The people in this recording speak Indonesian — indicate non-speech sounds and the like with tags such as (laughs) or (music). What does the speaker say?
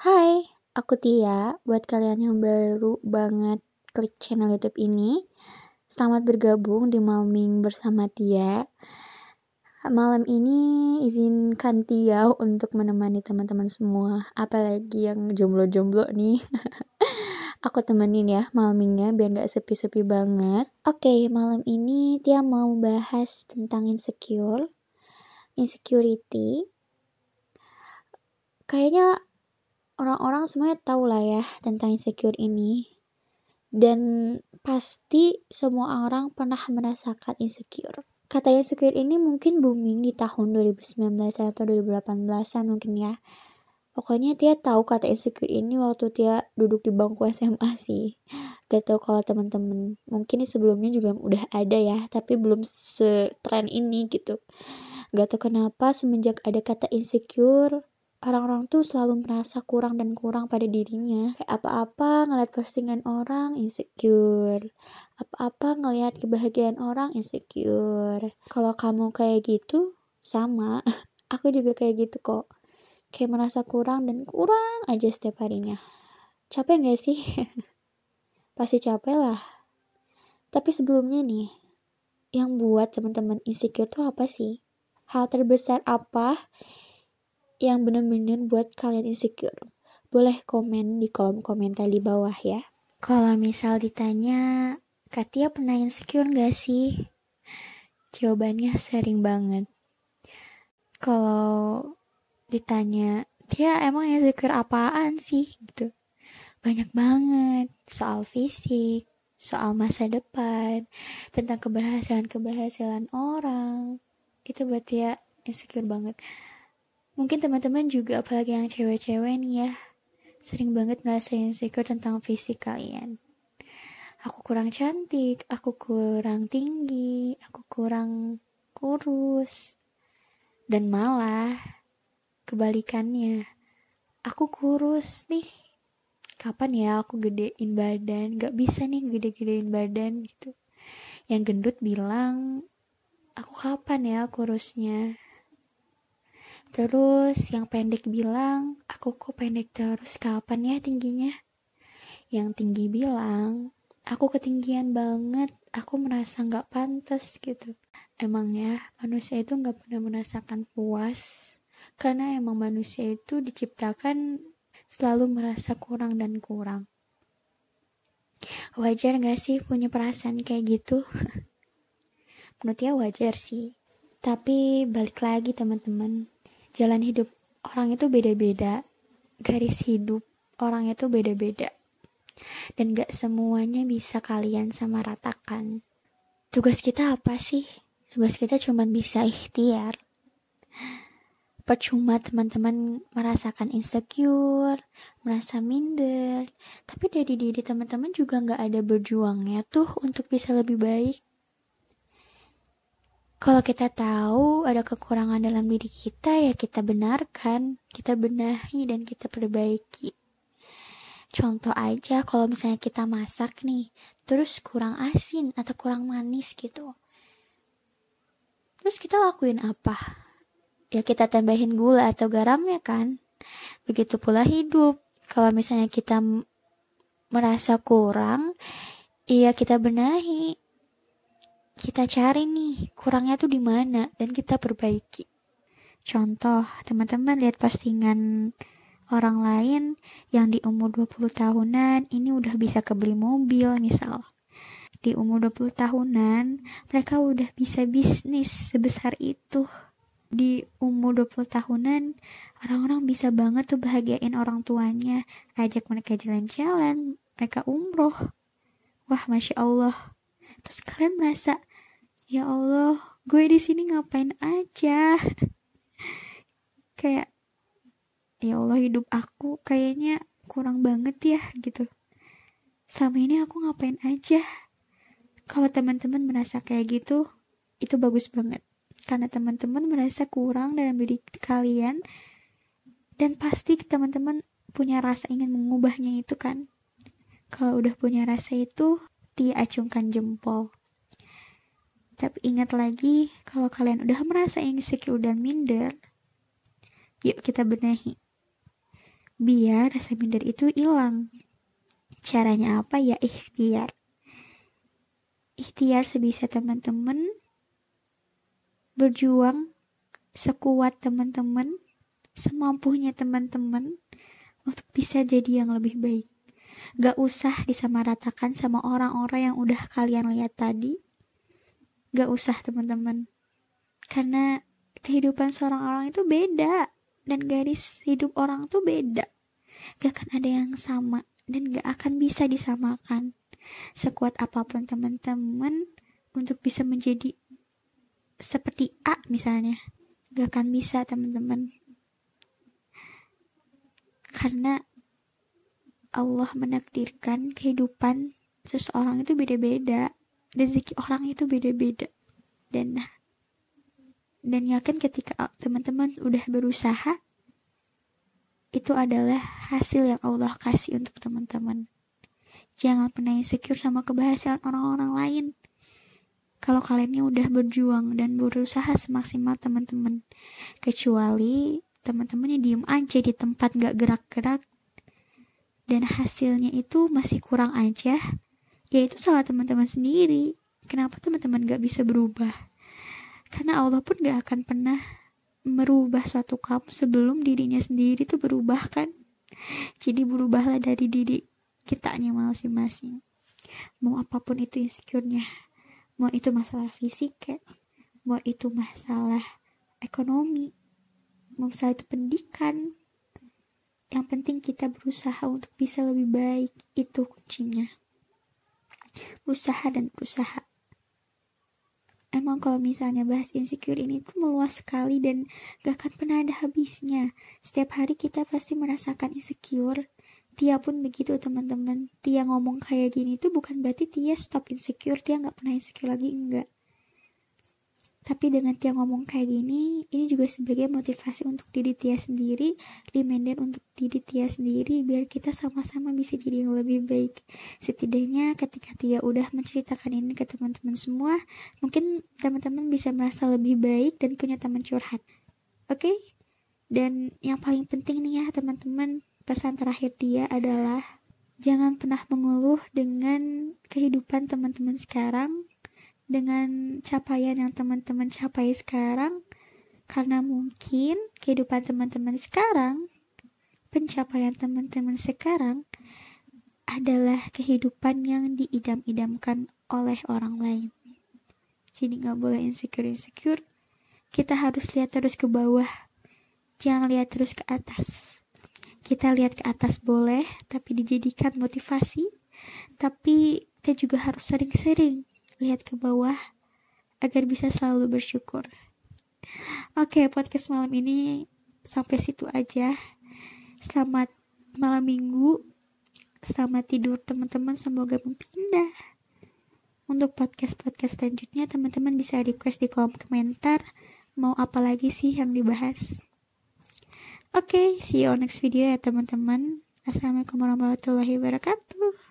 Hai, aku Tia. Buat kalian yang baru banget klik channel YouTube ini, selamat bergabung di Malming bersama Tia. Malam ini izinkan Tia untuk menemani teman-teman semua, apalagi yang jomblo-jomblo nih. (laughs) aku temenin ya malmingnya biar nggak sepi-sepi banget. Oke, okay, malam ini Tia mau bahas tentang insecure, insecurity. Kayaknya orang-orang semuanya tahu lah ya tentang insecure ini. Dan pasti semua orang pernah merasakan insecure. Kata insecure ini mungkin booming di tahun 2019 atau 2018-an mungkin ya. Pokoknya dia tahu kata insecure ini waktu dia duduk di bangku SMA sih. Gak tau kalau teman-teman mungkin sebelumnya juga udah ada ya, tapi belum setren ini gitu. Gak tau kenapa semenjak ada kata insecure, orang-orang tuh selalu merasa kurang dan kurang pada dirinya. Kayak apa-apa ngeliat postingan orang insecure. Apa-apa ngelihat kebahagiaan orang insecure. Kalau kamu kayak gitu, sama. (laughs) Aku juga kayak gitu kok. Kayak merasa kurang dan kurang aja setiap harinya. Capek gak sih? (laughs) Pasti capek lah. Tapi sebelumnya nih, yang buat teman-teman insecure tuh apa sih? Hal terbesar apa yang bener-bener buat kalian insecure? Boleh komen di kolom komentar di bawah ya. Kalau misal ditanya, Katia pernah insecure gak sih? Jawabannya sering banget. Kalau ditanya, dia emang insecure apaan sih? gitu Banyak banget, soal fisik, soal masa depan, tentang keberhasilan-keberhasilan orang. Itu buat dia insecure banget. Mungkin teman-teman juga apalagi yang cewek-cewek nih ya, sering banget merasa insecure tentang fisik kalian. Aku kurang cantik, aku kurang tinggi, aku kurang kurus. Dan malah kebalikannya, aku kurus nih. Kapan ya aku gedein badan? Gak bisa nih gede-gedein badan gitu. Yang gendut bilang, aku kapan ya kurusnya? Terus yang pendek bilang, aku kok pendek terus kapan ya tingginya? Yang tinggi bilang, aku ketinggian banget, aku merasa nggak pantas gitu. Emang ya, manusia itu nggak pernah merasakan puas, karena emang manusia itu diciptakan selalu merasa kurang dan kurang. Wajar gak sih punya perasaan kayak gitu? (laughs) Menurutnya wajar sih. Tapi balik lagi teman-teman, jalan hidup orang itu beda-beda garis hidup orang itu beda-beda dan gak semuanya bisa kalian sama ratakan tugas kita apa sih tugas kita cuma bisa ikhtiar percuma teman-teman merasakan insecure, merasa minder, tapi dari diri teman-teman juga gak ada berjuangnya tuh untuk bisa lebih baik. Kalau kita tahu ada kekurangan dalam diri kita, ya kita benarkan, kita benahi, dan kita perbaiki. Contoh aja kalau misalnya kita masak nih, terus kurang asin atau kurang manis gitu. Terus kita lakuin apa? Ya kita tambahin gula atau garamnya kan? Begitu pula hidup. Kalau misalnya kita merasa kurang, ya kita benahi, kita cari nih kurangnya tuh di mana dan kita perbaiki. Contoh, teman-teman lihat postingan orang lain yang di umur 20 tahunan ini udah bisa kebeli mobil misal. Di umur 20 tahunan, mereka udah bisa bisnis sebesar itu. Di umur 20 tahunan, orang-orang bisa banget tuh bahagiain orang tuanya, ajak mereka jalan-jalan, mereka umroh. Wah, Masya Allah. Terus kalian merasa, ya Allah gue di sini ngapain aja (laughs) kayak ya Allah hidup aku kayaknya kurang banget ya gitu sama ini aku ngapain aja kalau teman-teman merasa kayak gitu itu bagus banget karena teman-teman merasa kurang dalam diri kalian dan pasti teman-teman punya rasa ingin mengubahnya itu kan kalau udah punya rasa itu acungkan jempol tapi ingat lagi, kalau kalian udah merasa insecure dan minder, yuk kita benahi. Biar rasa minder itu hilang. Caranya apa ya ikhtiar. Ikhtiar sebisa teman-teman, berjuang sekuat teman-teman, semampunya teman-teman, untuk bisa jadi yang lebih baik. Gak usah disamaratakan sama orang-orang yang udah kalian lihat tadi, Gak usah teman-teman. Karena kehidupan seorang orang itu beda. Dan garis hidup orang itu beda. Gak akan ada yang sama. Dan gak akan bisa disamakan. Sekuat apapun teman-teman untuk bisa menjadi seperti A misalnya. Gak akan bisa teman-teman. Karena Allah menakdirkan kehidupan seseorang itu beda-beda rezeki orang itu beda-beda dan nah, dan yakin ketika uh, teman-teman udah berusaha itu adalah hasil yang Allah kasih untuk teman-teman jangan pernah insecure sama keberhasilan orang-orang lain kalau kalian ini udah berjuang dan berusaha semaksimal teman-teman kecuali teman-temannya diem aja di tempat gak gerak-gerak dan hasilnya itu masih kurang aja ya itu salah teman-teman sendiri kenapa teman-teman gak bisa berubah karena Allah pun gak akan pernah merubah suatu kamu sebelum dirinya sendiri tuh berubah kan jadi berubahlah dari diri kita kitanya masing-masing mau apapun itu insecure-nya mau itu masalah fisik ya mau itu masalah ekonomi mau masalah itu pendidikan yang penting kita berusaha untuk bisa lebih baik itu kuncinya berusaha dan berusaha emang kalau misalnya bahas insecure ini tuh meluas sekali dan gak akan pernah ada habisnya. Setiap hari kita pasti merasakan insecure. Tia pun begitu teman-teman. Tia ngomong kayak gini tuh bukan berarti Tia stop insecure, Tia nggak pernah insecure lagi, enggak. Tapi dengan Tia ngomong kayak gini, ini juga sebagai motivasi untuk diri Tia sendiri, reminder untuk diri Tia sendiri, biar kita sama-sama bisa jadi yang lebih baik. Setidaknya ketika Tia udah menceritakan ini ke teman-teman semua, mungkin teman-teman bisa merasa lebih baik dan punya teman curhat. Oke? Okay? Dan yang paling penting nih ya teman-teman, pesan terakhir Tia adalah jangan pernah mengeluh dengan kehidupan teman-teman sekarang dengan capaian yang teman-teman capai sekarang karena mungkin kehidupan teman-teman sekarang pencapaian teman-teman sekarang adalah kehidupan yang diidam-idamkan oleh orang lain jadi nggak boleh insecure insecure kita harus lihat terus ke bawah jangan lihat terus ke atas kita lihat ke atas boleh tapi dijadikan motivasi tapi kita juga harus sering-sering lihat ke bawah agar bisa selalu bersyukur. Oke, okay, podcast malam ini sampai situ aja. Selamat malam minggu. Selamat tidur teman-teman, semoga berpindah. Untuk podcast-podcast selanjutnya teman-teman bisa request di kolom komentar mau apa lagi sih yang dibahas. Oke, okay, see you on next video ya teman-teman. Assalamualaikum warahmatullahi wabarakatuh.